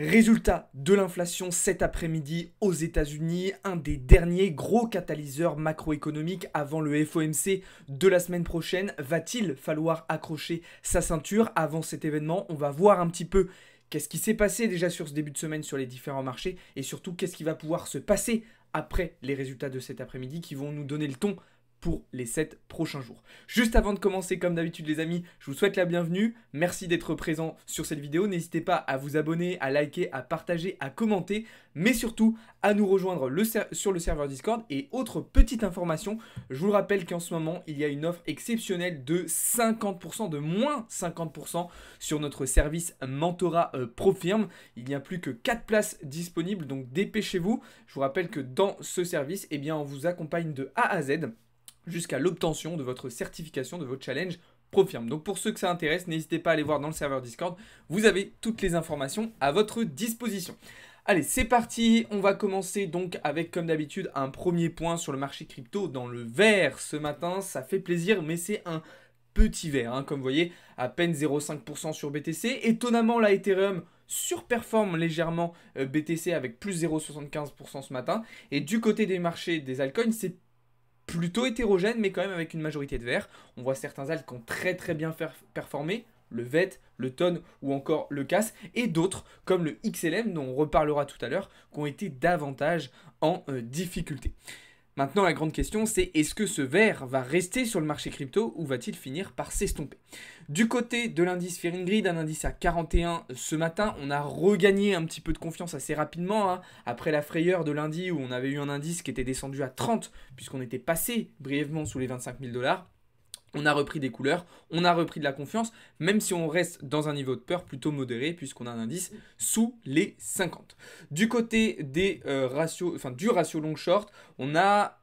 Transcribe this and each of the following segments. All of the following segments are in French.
Résultat de l'inflation cet après-midi aux États-Unis, un des derniers gros catalyseurs macroéconomiques avant le FOMC de la semaine prochaine. Va-t-il falloir accrocher sa ceinture avant cet événement On va voir un petit peu qu'est-ce qui s'est passé déjà sur ce début de semaine sur les différents marchés et surtout qu'est-ce qui va pouvoir se passer après les résultats de cet après-midi qui vont nous donner le ton pour les 7 prochains jours. Juste avant de commencer, comme d'habitude les amis, je vous souhaite la bienvenue. Merci d'être présent sur cette vidéo. N'hésitez pas à vous abonner, à liker, à partager, à commenter, mais surtout à nous rejoindre sur le serveur Discord. Et autre petite information, je vous rappelle qu'en ce moment, il y a une offre exceptionnelle de 50%, de moins 50% sur notre service Mentorat euh, ProFirm. Il n'y a plus que 4 places disponibles, donc dépêchez-vous. Je vous rappelle que dans ce service, eh bien, on vous accompagne de A à Z jusqu'à l'obtention de votre certification de votre challenge ProFirm. Donc pour ceux que ça intéresse, n'hésitez pas à aller voir dans le serveur Discord. Vous avez toutes les informations à votre disposition. Allez, c'est parti. On va commencer donc avec, comme d'habitude, un premier point sur le marché crypto dans le vert ce matin. Ça fait plaisir, mais c'est un petit vert. Hein. Comme vous voyez, à peine 0,5% sur BTC. Étonnamment, la Ethereum surperforme légèrement euh, BTC avec plus 0,75% ce matin. Et du côté des marchés des altcoins, c'est plutôt hétérogène, mais quand même avec une majorité de verre On voit certains alts qui ont très très bien performé, le VET, le Tonne ou encore le casse et d'autres comme le XLM dont on reparlera tout à l'heure, qui ont été davantage en euh, difficulté. Maintenant, la grande question, c'est est-ce que ce vert va rester sur le marché crypto ou va-t-il finir par s'estomper Du côté de l'indice Feringrid, Grid, un indice à 41 ce matin, on a regagné un petit peu de confiance assez rapidement, hein, après la frayeur de lundi où on avait eu un indice qui était descendu à 30, puisqu'on était passé brièvement sous les 25 000 dollars on a repris des couleurs, on a repris de la confiance, même si on reste dans un niveau de peur plutôt modéré, puisqu'on a un indice sous les 50. Du côté des, euh, ratios, enfin, du ratio long-short, on a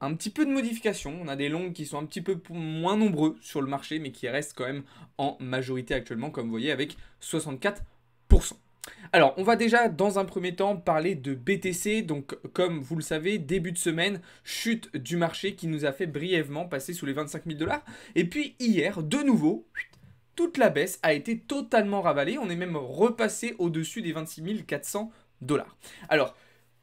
un petit peu de modification. On a des longs qui sont un petit peu moins nombreux sur le marché, mais qui restent quand même en majorité actuellement, comme vous voyez, avec 64%. Alors, on va déjà dans un premier temps parler de BTC. Donc, comme vous le savez, début de semaine, chute du marché qui nous a fait brièvement passer sous les 25 000 dollars. Et puis hier, de nouveau, toute la baisse a été totalement ravalée. On est même repassé au-dessus des 26 400 dollars. Alors,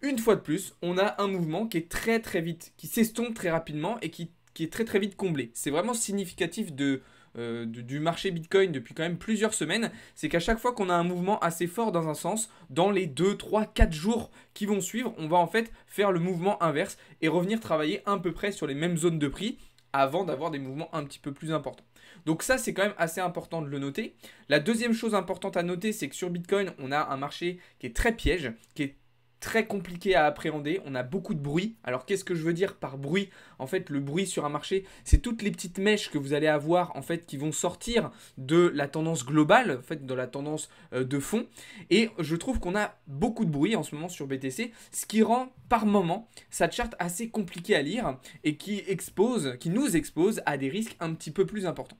une fois de plus, on a un mouvement qui est très très vite, qui s'estompe très rapidement et qui, qui est très très vite comblé. C'est vraiment significatif de, euh, du, marché Bitcoin depuis quand même plusieurs semaines, c'est qu'à chaque fois qu'on a un mouvement assez fort dans un sens, dans les 2, 3, 4 jours qui vont suivre, on va en fait faire le mouvement inverse et revenir travailler à peu près sur les mêmes zones de prix avant d'avoir des mouvements un petit peu plus importants. Donc ça, c'est quand même assez important de le noter. La deuxième chose importante à noter, c'est que sur Bitcoin, on a un marché qui est très piège, qui est très compliqué à appréhender. On a beaucoup de bruit. Alors qu'est-ce que je veux dire par bruit En fait, le bruit sur un marché, c'est toutes les petites mèches que vous allez avoir en fait qui vont sortir de la tendance globale, en fait, de la tendance euh, de fond. Et je trouve qu'on a beaucoup de bruit en ce moment sur BTC, ce qui rend par moment sa charte assez compliquée à lire et qui expose, qui nous expose à des risques un petit peu plus importants.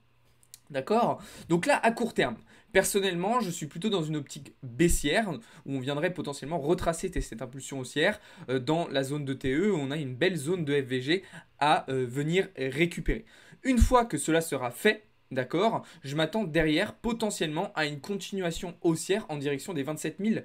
D'accord Donc là, à court terme, Personnellement, je suis plutôt dans une optique baissière, où on viendrait potentiellement retracer cette impulsion haussière euh, dans la zone de TE, où on a une belle zone de FVG à euh, venir récupérer. Une fois que cela sera fait, d'accord, je m'attends derrière potentiellement à une continuation haussière en direction des 27 000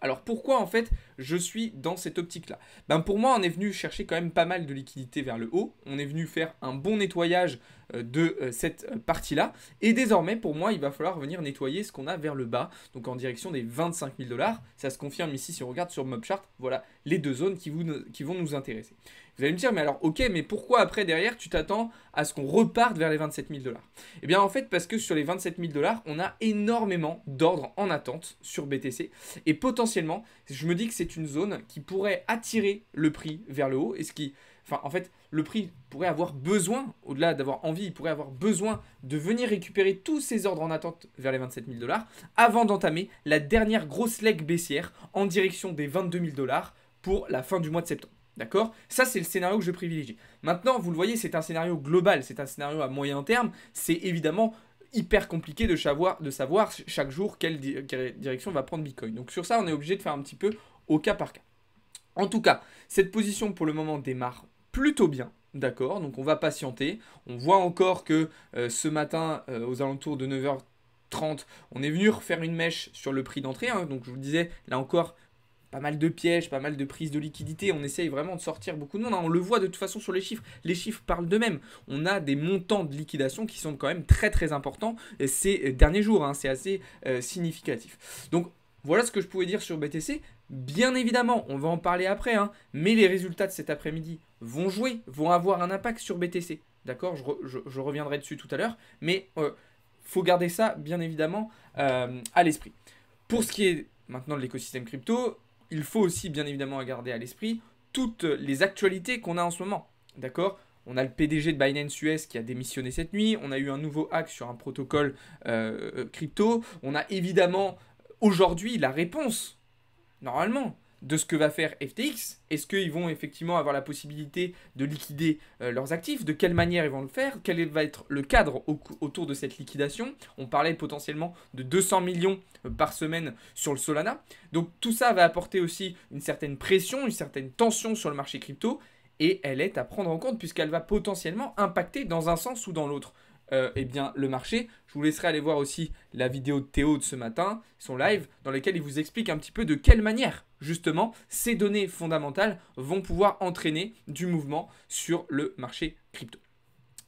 alors pourquoi en fait je suis dans cette optique là ben, Pour moi on est venu chercher quand même pas mal de liquidités vers le haut, on est venu faire un bon nettoyage euh, de euh, cette euh, partie là et désormais pour moi il va falloir venir nettoyer ce qu'on a vers le bas, donc en direction des 25 000 dollars, ça se confirme ici si on regarde sur Mobchart, voilà les deux zones qui, qui vont nous intéresser. Vous allez me dire, mais alors ok, mais pourquoi après derrière tu t'attends à ce qu'on reparte vers les 27 000 dollars Eh bien en fait parce que sur les 27 000 dollars, on a énormément d'ordres en attente sur BTC et potentiellement, je me dis que c'est une zone qui pourrait attirer le prix vers le haut et ce qui enfin en fait le prix pourrait avoir besoin, au-delà d'avoir envie, il pourrait avoir besoin de venir récupérer tous ses ordres en attente vers les 27 000 dollars avant d'entamer la dernière grosse leg baissière en direction des 22 000 dollars pour la fin du mois de septembre. D'accord Ça, c'est le scénario que je privilégie. Maintenant, vous le voyez, c'est un scénario global, c'est un scénario à moyen terme. C'est évidemment hyper compliqué de savoir, chaque jour quelle, direction va prendre Bitcoin. Donc sur ça, on est obligé de faire un petit peu au cas par cas. En tout cas, cette position pour le moment démarre plutôt bien. D'accord, donc on va patienter. On voit encore que euh, ce matin, euh, aux alentours de 9h30, on est venu refaire une mèche sur le prix d'entrée. Hein. donc je vous le disais, là encore, pas mal de pièges, pas mal de prises de liquidité. On essaye vraiment de sortir beaucoup de monde. Hein. On le voit de toute façon sur les chiffres. Les chiffres parlent d'eux-mêmes. On a des montants de liquidation qui sont quand même très très importants ces derniers jours. Hein. C'est assez euh, significatif. Donc voilà ce que je pouvais dire sur BTC. Bien évidemment, on va en parler après, hein. mais les résultats de cet après-midi vont jouer, vont avoir un impact sur BTC. D'accord je, reviendrai dessus tout à l'heure, mais il euh, faut garder ça, bien évidemment, euh, à l'esprit. Pour ce qui est maintenant de l'écosystème crypto, il faut aussi bien évidemment garder à l'esprit toutes les actualités qu'on a en ce moment. D'accord on a le PDG de Binance US qui a démissionné cette nuit. On a eu un nouveau hack sur un protocole euh, crypto. On a évidemment aujourd'hui la réponse, normalement, de ce que va faire FTX. Est-ce qu'ils vont effectivement avoir la possibilité de liquider euh, leurs actifs De quelle manière ils vont le faire Quel va être le cadre autour de cette liquidation On parlait potentiellement de 200 millions euh, par semaine sur le Solana. Donc tout ça va apporter aussi une certaine pression, une certaine tension sur le marché crypto. Et elle est à prendre en compte puisqu'elle va potentiellement impacter dans un sens ou dans l'autre. Euh, eh bien, le marché. Je vous laisserai aller voir aussi la vidéo de Théo de ce matin, son live, dans lequel il vous explique un petit peu de quelle manière, justement, ces données fondamentales vont pouvoir entraîner du mouvement sur le marché crypto.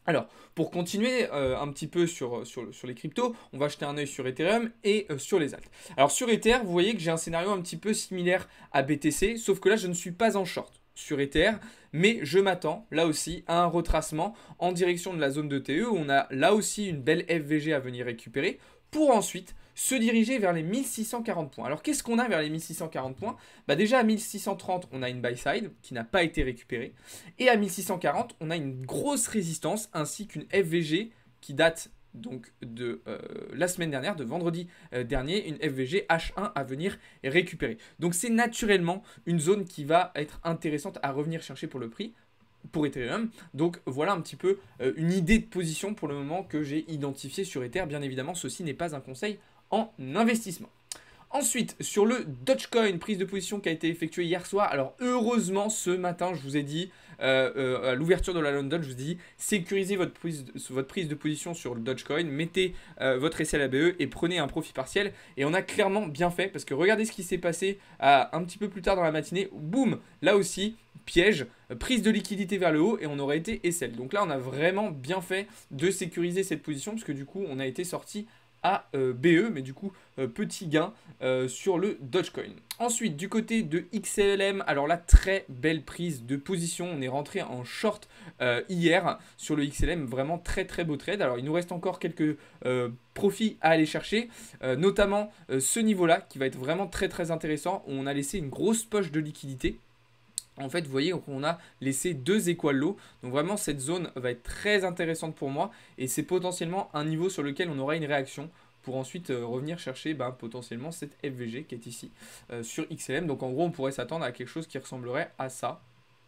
Alors, pour continuer euh, un petit peu sur, les cryptos, on va jeter un œil sur Ethereum et euh, sur les alts. Alors sur Ether, vous voyez que j'ai un scénario un petit peu similaire à BTC, sauf que là, je ne suis pas en short sur Ether, mais je m'attends là aussi à un retracement en direction de la zone de TE où on a là aussi une belle FVG à venir récupérer pour ensuite se diriger vers les 1640 points. Alors qu'est-ce qu'on a vers les 1640 points bah Déjà à 1630, on a une buy side qui n'a pas été récupérée. Et à 1640, on a une grosse résistance ainsi qu'une FVG qui date donc de euh, la semaine dernière, de vendredi euh, dernier, une FVG H1 à venir récupérer. Donc c'est naturellement une zone qui va être intéressante à revenir chercher pour le prix pour Ethereum. Donc voilà un petit peu euh, une idée de position pour le moment que j'ai identifiée sur Ether. Bien évidemment, ceci n'est pas un conseil en investissement. Ensuite, sur le Dogecoin, prise de position qui a été effectuée hier soir. Alors heureusement, ce matin, je vous ai dit, euh, euh, à l'ouverture de la London, je vous dis, sécurisez votre prise, de, votre prise de position sur le Dogecoin, mettez euh, votre essai et prenez un profit partiel. Et on a clairement bien fait parce que regardez ce qui s'est passé un petit peu plus tard dans la matinée. Boum, là aussi, piège, prise de liquidité vers le haut et on aurait été essel. Donc là, on a vraiment bien fait de sécuriser cette position parce que du coup, on a été sorti euh, BE, mais du coup, euh, petit gain euh, sur le Dogecoin. Ensuite, du côté de XLM, alors là, très belle prise de position. On est rentré en short hier sur le XLM, vraiment très très beau trade. Alors il nous reste encore quelques profits à aller chercher, notamment ce niveau-là qui va être vraiment très très intéressant. On a laissé une grosse poche de liquidité en fait, vous voyez on a laissé deux écoles Donc vraiment, cette zone va être très intéressante pour moi. Et c'est potentiellement un niveau sur lequel on aura une réaction pour ensuite euh, revenir chercher bah, potentiellement cette FVG qui est ici euh, sur XLM. Donc en gros, on pourrait s'attendre à quelque chose qui ressemblerait à ça,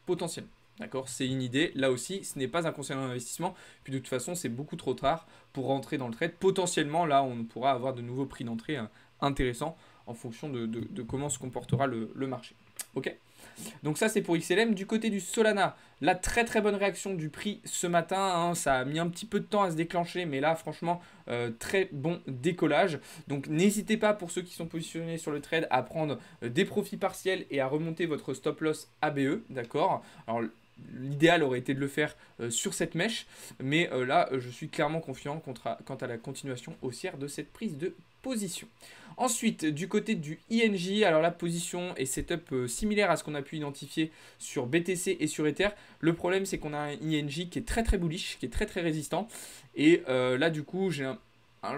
potentiellement. D'accord C'est une idée. Là aussi, ce n'est pas un conseil d'investissement. Puis de toute façon, c'est beaucoup trop tard pour rentrer dans le trade. Potentiellement, là, on pourra avoir de nouveaux prix d'entrée euh, intéressants en fonction de, comment se comportera le, le marché. Ok donc ça c'est pour XLM. Du côté du Solana, la très très bonne réaction du prix ce matin. Hein, ça a mis un petit peu de temps à se déclencher, mais là franchement euh, très bon décollage. Donc n'hésitez pas pour ceux qui sont positionnés sur le trade à prendre euh, des profits partiels et à remonter votre stop loss ABE, d'accord Alors L'idéal aurait été de le faire euh, sur cette mèche, mais là, je suis clairement confiant quant à la continuation haussière de cette prise de position. Ensuite, du côté du INJ, alors la position et setup euh, similaire à ce qu'on a pu identifier sur BTC et sur Ether. Le problème, c'est qu'on a un INJ qui est très très bullish, qui est très très résistant. Et euh, là, du coup, j'ai un,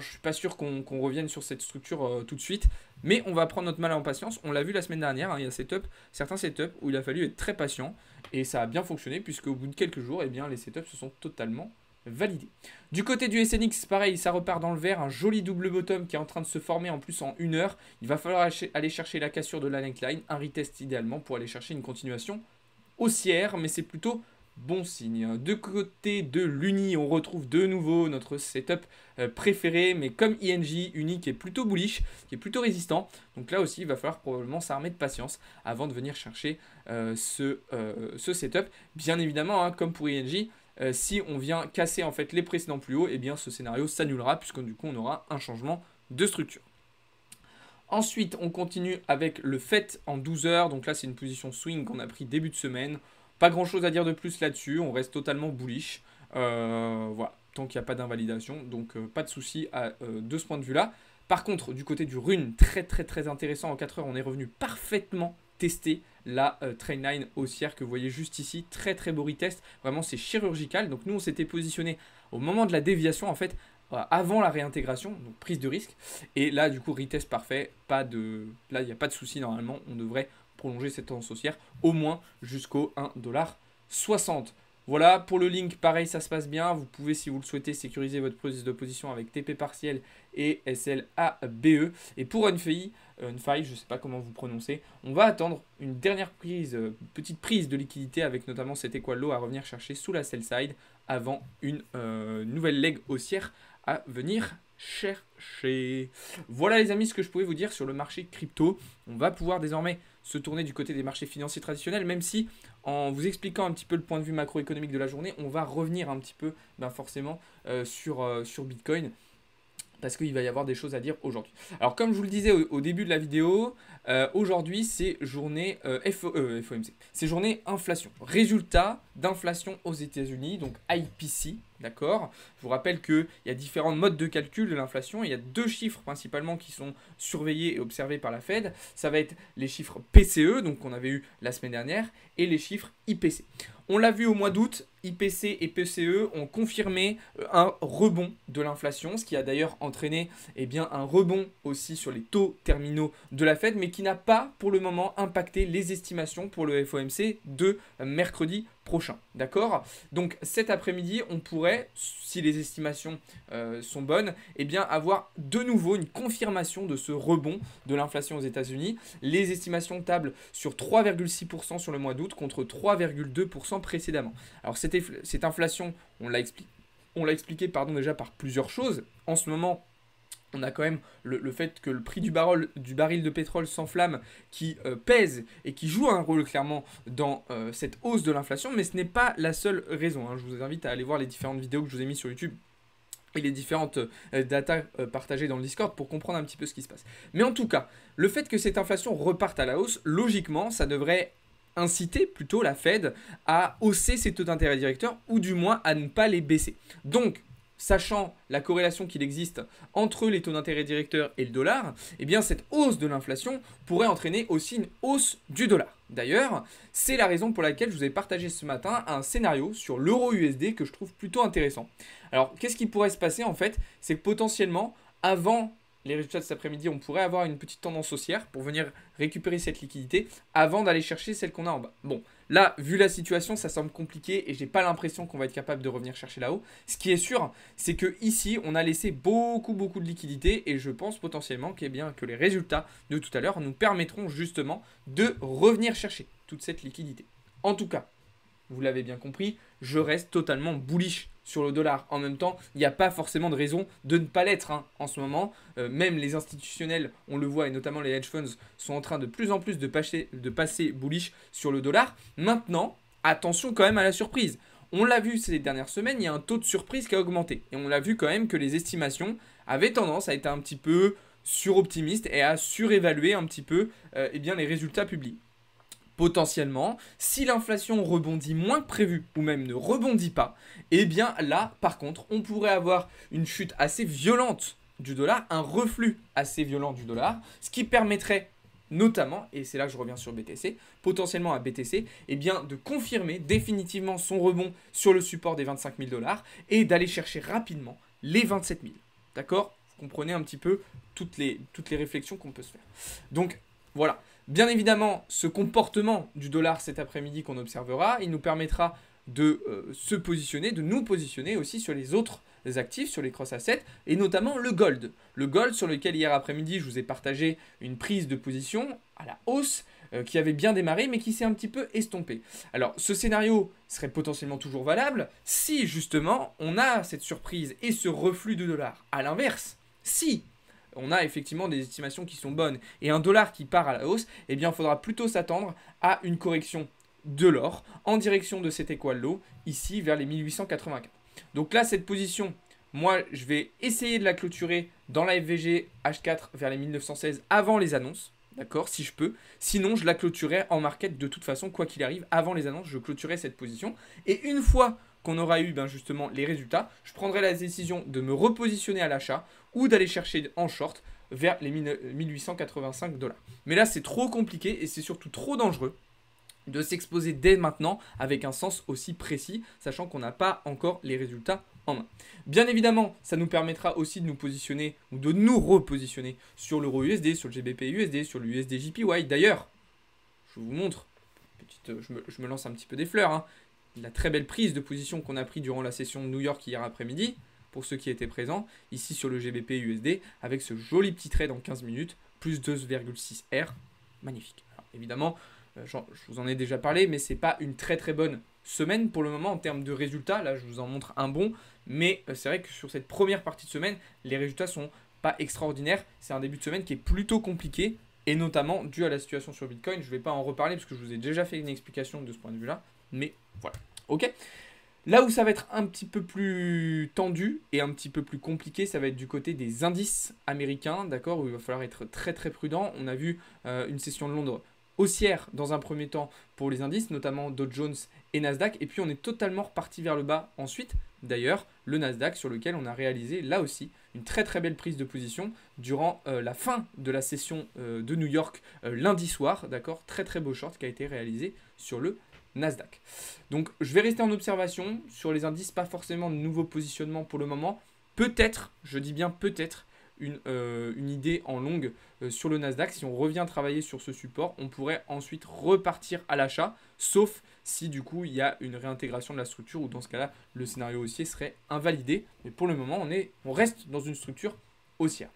je suis pas sûr qu'on revienne sur cette structure euh, tout de suite. Mais on va prendre notre mal en patience. On l'a vu la semaine dernière, hein, il y a setup, certains setups où il a fallu être très patient. Et ça a bien fonctionné, puisque au bout de quelques jours, eh bien, les setups se sont totalement validé. Du côté du SNX, pareil, ça repart dans le vert. Un joli double bottom qui est en train de se former en plus en une heure. Il va falloir aller chercher la cassure de la neckline, un retest idéalement pour aller chercher une continuation haussière, mais c'est plutôt bon signe. De côté de l'Uni, on retrouve de nouveau notre setup euh, préféré, mais comme ING, Uni qui est plutôt bullish, qui est plutôt résistant. Donc là aussi, il va falloir probablement s'armer de patience avant de venir chercher euh, euh, ce, setup. Bien évidemment, hein, comme pour ING, euh, si on vient casser en fait les précédents plus hauts, et eh bien ce scénario s'annulera puisque du coup on aura un changement de structure. Ensuite, on continue avec le fait en 12 heures. Donc là, c'est une position swing qu'on a pris début de semaine. Pas grand chose à dire de plus là-dessus. On reste totalement bullish. Euh, voilà, tant qu'il n'y a pas d'invalidation. Donc euh, pas de souci de ce point de vue-là. Par contre, du côté du rune, très très très intéressant en 4 heures, on est revenu parfaitement tester la euh, train line haussière que vous voyez juste ici. Très très beau retest, vraiment c'est chirurgical. Donc nous on s'était positionné au moment de la déviation en fait euh, avant la réintégration, donc prise de risque. Et là, du coup, retest parfait, pas de... là, il n'y a pas de souci normalement, on devrait prolonger cette tendance haussière au moins jusqu'au 1,60$. Voilà, pour le link, pareil, ça se passe bien. Vous pouvez, si vous le souhaitez, sécuriser votre prise de position avec TP partiel et SLABE. Et pour UNFI, euh, faille, je ne sais pas comment vous prononcez, on va attendre une dernière prise, euh, petite prise de liquidité avec notamment cet Equalo à revenir chercher sous la sell side avant une euh, nouvelle leg haussière à venir chercher. Voilà les amis ce que je pouvais vous dire sur le marché crypto. On va pouvoir désormais se tourner du côté des marchés financiers traditionnels, même si en vous expliquant un petit peu le point de vue macroéconomique de la journée, on va revenir un petit peu ben forcément euh, euh, sur Bitcoin parce qu'il va y avoir des choses à dire aujourd'hui. Alors comme je vous le disais au, début de la vidéo, euh, aujourd'hui c'est journée euh, FOMC, euh, c'est journée inflation. Résultat d'inflation aux États-Unis, donc IPC, d'accord Je vous rappelle qu'il y a différents modes de calcul de l'inflation, il y a deux chiffres principalement qui sont surveillés et observés par la Fed. Ça va être les chiffres PCE, donc qu'on avait eu la semaine dernière, et les chiffres IPC. On l'a vu au mois d'août, IPC et PCE ont confirmé euh, un rebond de l'inflation, ce qui a d'ailleurs entraîné eh bien, un rebond aussi sur les taux terminaux de la Fed, mais qui n'a pas pour le moment impacté les estimations pour le FOMC de mercredi prochain. D'accord Donc cet après-midi, on pourrait, si les estimations euh, sont bonnes, et eh bien avoir de nouveau une confirmation de ce rebond de l'inflation aux États-Unis. Les estimations tablent sur 3,6% sur le mois d'août contre 3,2% précédemment. Alors cette, cette inflation, on l'a expliqué on l'a expliqué pardon, déjà par plusieurs choses. En ce moment, on a quand même le, fait que le prix du baril, du baril de pétrole s'enflamme, qui euh, pèse et qui joue un rôle clairement dans euh, cette hausse de l'inflation, mais ce n'est pas la seule raison. Hein. Je vous invite à aller voir les différentes vidéos que je vous ai mises sur YouTube et les différentes euh, datas partagées dans le Discord pour comprendre un petit peu ce qui se passe. Mais en tout cas, le fait que cette inflation reparte à la hausse, logiquement, ça devrait inciter plutôt la Fed à hausser ses taux d'intérêt directeurs ou du moins à ne pas les baisser. Donc, sachant la corrélation qu'il existe entre les taux d'intérêt directeurs et le dollar, eh bien cette hausse de l'inflation pourrait entraîner aussi une hausse du dollar. D'ailleurs, c'est la raison pour laquelle je vous ai partagé ce matin un scénario sur l'euro USD que je trouve plutôt intéressant. Alors, qu'est-ce qui pourrait se passer en fait C'est que potentiellement, avant les résultats de cet après-midi, on pourrait avoir une petite tendance haussière pour venir récupérer cette liquidité avant d'aller chercher celle qu'on a en bas. Bon, là, vu la situation, ça semble compliqué et j'ai pas l'impression qu'on va être capable de revenir chercher là-haut. Ce qui est sûr, c'est que ici, on a laissé beaucoup, beaucoup de liquidité et je pense potentiellement eh bien, que les résultats de tout à l'heure nous permettront justement de revenir chercher toute cette liquidité. En tout cas, vous l'avez bien compris, je reste totalement bullish sur le dollar. En même temps, il n'y a pas forcément de raison de ne pas l'être hein, en ce moment. Euh, même les institutionnels, on le voit, et notamment les hedge funds, sont en train de plus en plus de passer, bullish sur le dollar. Maintenant, attention quand même à la surprise. On l'a vu ces dernières semaines, il y a un taux de surprise qui a augmenté. Et on l'a vu quand même que les estimations avaient tendance à être un petit peu suroptimistes et à surévaluer un petit peu euh, eh bien, les résultats publics potentiellement, si l'inflation rebondit moins que prévu ou même ne rebondit pas, eh bien là, par contre, on pourrait avoir une chute assez violente du dollar, un reflux assez violent du dollar, ce qui permettrait notamment, et c'est là que je reviens sur BTC, potentiellement à BTC, eh bien de confirmer définitivement son rebond sur le support des 25 000 dollars et d'aller chercher rapidement les 27 000. D'accord Vous comprenez un petit peu toutes les, toutes les réflexions qu'on peut se faire. Donc voilà, Bien évidemment, ce comportement du dollar cet après-midi qu'on observera, il nous permettra de euh, se positionner, de nous positionner aussi sur les autres actifs, sur les cross-assets, et notamment le gold. Le gold sur lequel hier après-midi je vous ai partagé une prise de position à la hausse euh, qui avait bien démarré mais qui s'est un petit peu estompée. Alors ce scénario serait potentiellement toujours valable si justement on a cette surprise et ce reflux de dollars. A l'inverse, si on a effectivement des estimations qui sont bonnes. Et un dollar qui part à la hausse, eh bien, il faudra plutôt s'attendre à une correction de l'or en direction de cet équal ici vers les 1884. Donc là, cette position, moi, je vais essayer de la clôturer dans la FVG H4 vers les 1916 avant les annonces. D'accord Si je peux. Sinon, je la clôturerai en market de toute façon, quoi qu'il arrive, avant les annonces, je clôturerai cette position. Et une fois qu'on aura eu ben, justement les résultats, je prendrai la décision de me repositionner à l'achat ou d'aller chercher en short vers les 1885 euh, dollars. Mais là, c'est trop compliqué et c'est surtout trop dangereux de s'exposer dès maintenant avec un sens aussi précis, sachant qu'on n'a pas encore les résultats en main. Bien évidemment, ça nous permettra aussi de nous positionner ou de nous repositionner sur l'euro USD, sur le GBP USD, sur l'USD JPY. D'ailleurs, je vous montre, petite, euh, je, me, lance un petit peu des fleurs, hein, la très belle prise de position qu'on a pris durant la session de New York hier après-midi pour ceux qui étaient présents, ici sur le GBP USD, avec ce joli petit trade en 15 minutes, plus 2,6 R, magnifique. évidemment, euh, je vous en ai déjà parlé, mais ce n'est pas une très très bonne semaine pour le moment en termes de résultats. Là, je vous en montre un bon, mais euh, c'est vrai que sur cette première partie de semaine, les résultats ne sont pas extraordinaires. C'est un début de semaine qui est plutôt compliqué, et notamment dû à la situation sur Bitcoin. Je ne vais pas en reparler parce que je vous ai déjà fait une explication de ce point de vue-là, mais voilà. Ok Là où ça va être un petit peu plus tendu et un petit peu plus compliqué, ça va être du côté des indices américains, d'accord, où il va falloir être très très prudent. On a vu euh, une session de Londres haussière dans un premier temps pour les indices, notamment Dow Jones et Nasdaq, et puis on est totalement reparti vers le bas ensuite. D'ailleurs, le Nasdaq sur lequel on a réalisé là aussi une très très belle prise de position durant euh, la fin de la session euh, de New York lundi soir, d'accord, très très beau short qui a été réalisé sur le Nasdaq. Donc je vais rester en observation sur les indices, pas forcément de nouveaux positionnements pour le moment. Peut-être, je dis bien peut-être, une, euh, idée en longue euh, sur le Nasdaq. Si on revient travailler sur ce support, on pourrait ensuite repartir à l'achat, sauf si du coup il y a une réintégration de la structure ou dans ce cas-là le scénario haussier serait invalidé. Mais pour le moment, on, est, on reste dans une structure haussière.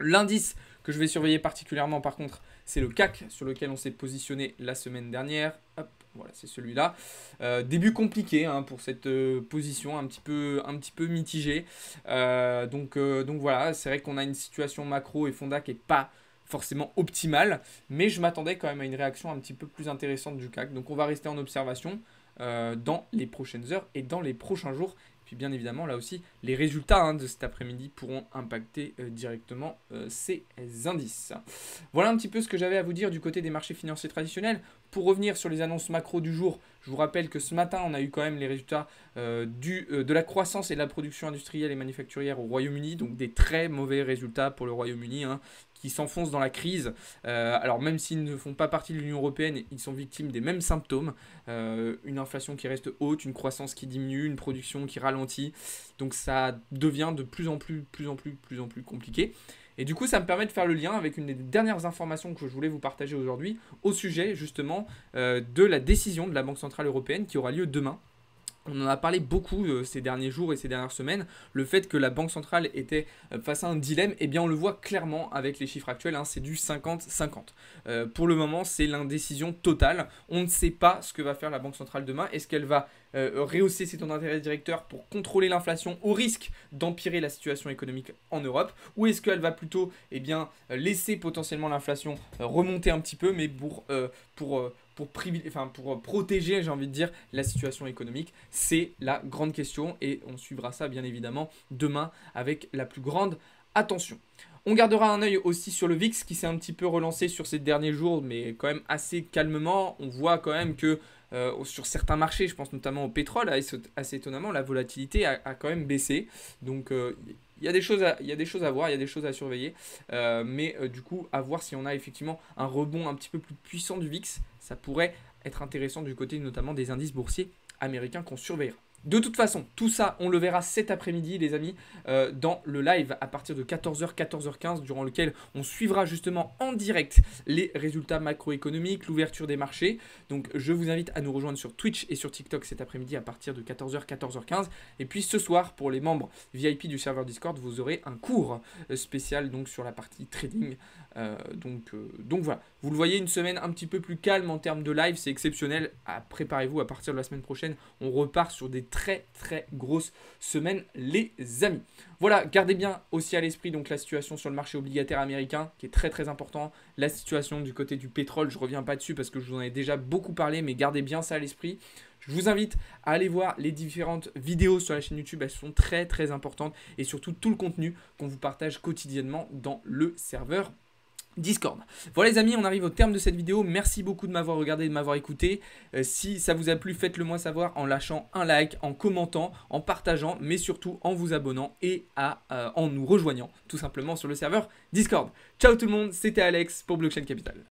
L'indice que je vais surveiller particulièrement par contre, c'est le CAC sur lequel on s'est positionné la semaine dernière. Hop, voilà, c'est celui-là. Euh, début compliqué hein, pour cette euh, position, un petit peu, un petit peu mitigée. Euh, donc, donc voilà, c'est vrai qu'on a une situation macro et Fonda qui n'est pas forcément optimale, mais je m'attendais quand même à une réaction un petit peu plus intéressante du CAC. Donc on va rester en observation dans les prochaines heures et dans les prochains jours. Puis bien évidemment, là aussi, les résultats hein, de cet après-midi pourront impacter euh, directement euh, ces indices. Voilà un petit peu ce que j'avais à vous dire du côté des marchés financiers traditionnels. Pour revenir sur les annonces macro du jour, je vous rappelle que ce matin, on a eu quand même les résultats euh, du, de la croissance et de la production industrielle et manufacturière au Royaume-Uni. Donc des très mauvais résultats pour le Royaume-Uni. Hein qui s'enfoncent dans la crise. Euh, alors même s'ils ne font pas partie de l'Union européenne, ils sont victimes des mêmes symptômes. Euh, une inflation qui reste haute, une croissance qui diminue, une production qui ralentit. Donc ça devient de plus en plus, plus en plus, plus en plus compliqué. Et du coup, ça me permet de faire le lien avec une des dernières informations que je voulais vous partager aujourd'hui au sujet justement euh, de la décision de la Banque Centrale Européenne qui aura lieu demain on en a parlé beaucoup euh, ces derniers jours et ces dernières semaines, le fait que la Banque centrale était euh, face à un dilemme, eh bien on le voit clairement avec les chiffres actuels, hein, c'est du 50-50. Euh, pour le moment, c'est l'indécision totale. On ne sait pas ce que va faire la Banque centrale demain. Est-ce qu'elle va rehausser ses taux d'intérêt directeur pour contrôler l'inflation au risque d'empirer la situation économique en Europe Ou est-ce qu'elle va plutôt eh bien, laisser potentiellement l'inflation remonter un petit peu, mais pour, pour pour, enfin, pour euh, protéger, j'ai envie de dire, la situation économique C'est la grande question et on suivra ça bien évidemment demain avec la plus grande attention. On gardera un œil aussi sur le VIX qui s'est un petit peu relancé sur ces derniers jours, mais quand même assez calmement. On voit quand même que euh, sur certains marchés, je pense notamment au pétrole, assez étonnamment, la volatilité a, quand même baissé. Donc euh, il y, a des choses à, il y a des choses à voir, il y a des choses à surveiller. Euh, mais euh, du coup, à voir si on a effectivement un rebond un petit peu plus puissant du VIX. Ça pourrait être intéressant du côté notamment des indices boursiers américains qu'on surveillera. De toute façon, tout ça, on le verra cet après-midi, les amis, euh, dans le live à partir de 14h, 14h15, durant lequel on suivra justement en direct les résultats macroéconomiques, l'ouverture des marchés. Donc, je vous invite à nous rejoindre sur Twitch et sur TikTok cet après-midi à partir de 14h, 14h15. Et puis ce soir, pour les membres VIP du serveur Discord, vous aurez un cours euh, spécial donc sur la partie trading. Euh, donc, donc voilà, vous le voyez, une semaine un petit peu plus calme en termes de live, c'est exceptionnel. Ah, préparez-vous à partir de la semaine prochaine, on repart sur des très très grosse semaine les amis. Voilà, gardez bien aussi à l'esprit donc la situation sur le marché obligataire américain qui est très très important, la situation du côté du pétrole, je reviens pas dessus parce que je vous en ai déjà beaucoup parlé mais gardez bien ça à l'esprit. Je vous invite à aller voir les différentes vidéos sur la chaîne YouTube, elles sont très très importantes et surtout tout le contenu qu'on vous partage quotidiennement dans le serveur Discord. Voilà les amis, on arrive au terme de cette vidéo. Merci beaucoup de m'avoir regardé et de m'avoir écouté. Euh, si ça vous a plu, faites-le moi savoir en lâchant un like, en commentant, en partageant, mais surtout en vous abonnant et à, euh, en nous rejoignant tout simplement sur le serveur Discord. Ciao tout le monde, c'était Alex pour Blockchain Capital.